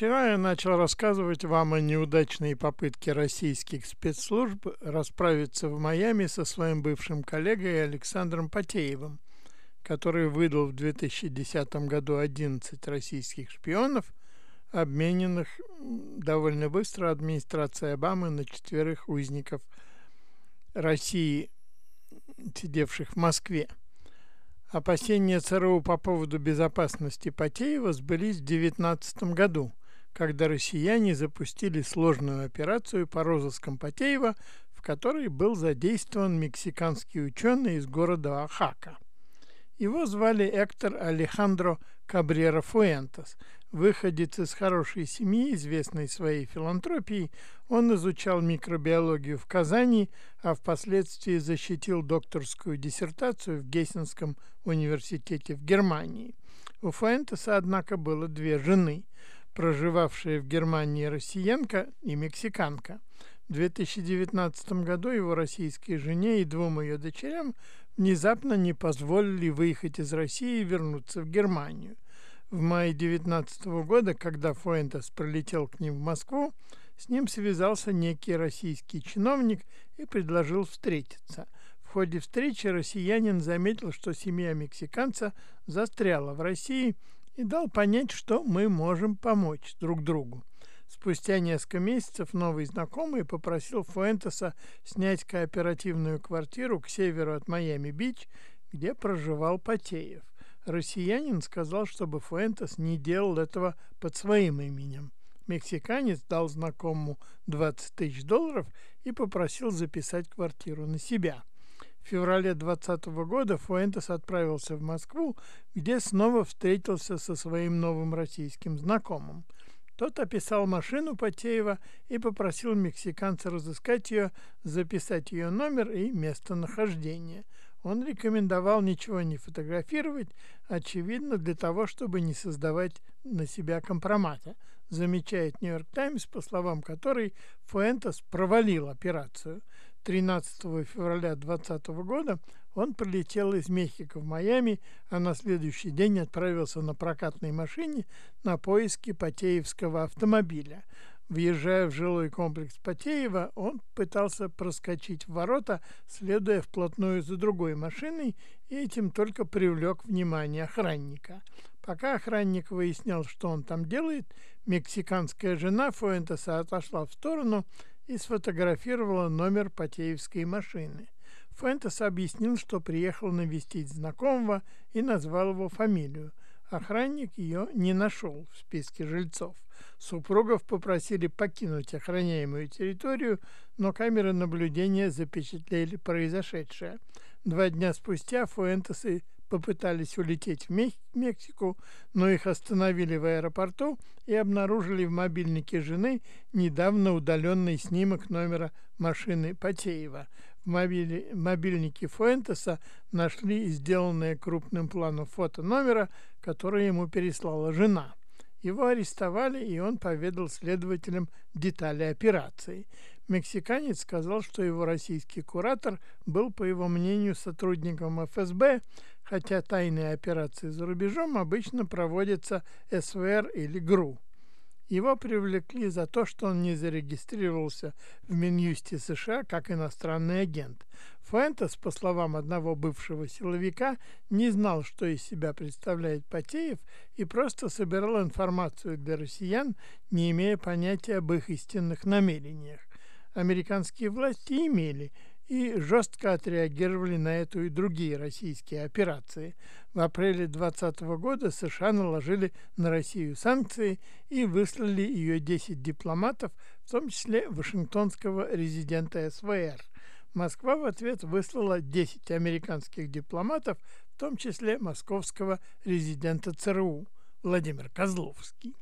Вчера я начал рассказывать вам о неудачной попытке российских спецслужб расправиться в Майами со своим бывшим коллегой Александром Потеевым, который выдал в 2010 году 11 российских шпионов, обмененных довольно быстро администрацией Обамы на четверых узников России, сидевших в Москве. Опасения ЦРУ по поводу безопасности Потеева сбылись в 2019 году, когда россияне запустили сложную операцию по розыскам Потеева, в которой был задействован мексиканский ученый из города Ахака. Его звали Эктор Алехандро Кабрера Фуэнтес. Выходец из хорошей семьи, известной своей филантропией, он изучал микробиологию в Казани, а впоследствии защитил докторскую диссертацию в Гессенском университете в Германии. У Фуэнтеса, однако, было две жены – проживавшая в Германии россиянка и мексиканка. В 2019 году его российской жене и двум ее дочерям внезапно не позволили выехать из России и вернуться в Германию. В мае 2019 года, когда Фуэнтес прилетел к ним в Москву, с ним связался некий российский чиновник и предложил встретиться. В ходе встречи россиянин заметил, что семья мексиканца застряла в России – и дал понять, что мы можем помочь друг другу. Спустя несколько месяцев новый знакомый попросил Фуэнтеса снять кооперативную квартиру к северу от Майами-Бич, где проживал Потеев. Россиянин сказал, чтобы Фуэнтес не делал этого под своим именем. Мексиканец дал знакомому 20 тысяч долларов и попросил записать квартиру на себя – в феврале 2020 года Фуэнтес отправился в Москву, где снова встретился со своим новым российским знакомым. Тот описал машину Потеева и попросил мексиканца разыскать ее, записать ее номер и местонахождение. Он рекомендовал ничего не фотографировать, очевидно, для того, чтобы не создавать на себя компромата, замечает «Нью-Йорк Таймс», по словам которой Фуэнтес провалил операцию – 13 февраля 2020 года он прилетел из Мехико в Майами, а на следующий день отправился на прокатной машине на поиски Потеевского автомобиля. Въезжая в жилой комплекс Потеева, он пытался проскочить в ворота, следуя вплотную за другой машиной, и этим только привлек внимание охранника. Пока охранник выяснял, что он там делает, мексиканская жена Фуэнтеса отошла в сторону – и сфотографировала номер Потеевской машины. Фентес объяснил, что приехал навестить знакомого и назвал его фамилию. Охранник ее не нашел в списке жильцов. Супругов попросили покинуть охраняемую территорию, но камеры наблюдения запечатлели произошедшее. Два дня спустя Фуэнтесы попытались улететь в Мексику, но их остановили в аэропорту и обнаружили в мобильнике жены недавно удаленный снимок номера машины Потеева. В мобильнике Фуэнтеса нашли сделанное крупным планом фото номера, которое ему переслала жена. Его арестовали, и он поведал следователям детали операции. Мексиканец сказал, что его российский куратор был, по его мнению, сотрудником ФСБ, хотя тайные операции за рубежом обычно проводятся СВР или ГРУ. Его привлекли за то, что он не зарегистрировался в Минюсте США как иностранный агент. Фуэнтес, по словам одного бывшего силовика, не знал, что из себя представляет Потеев и просто собирал информацию для россиян, не имея понятия об их истинных намерениях. Американские власти имели – и жестко отреагировали на эту и другие российские операции. В апреле 2020 года США наложили на Россию санкции и выслали ее 10 дипломатов, в том числе вашингтонского резидента СВР. Москва в ответ выслала 10 американских дипломатов, в том числе московского резидента ЦРУ Владимир Козловский.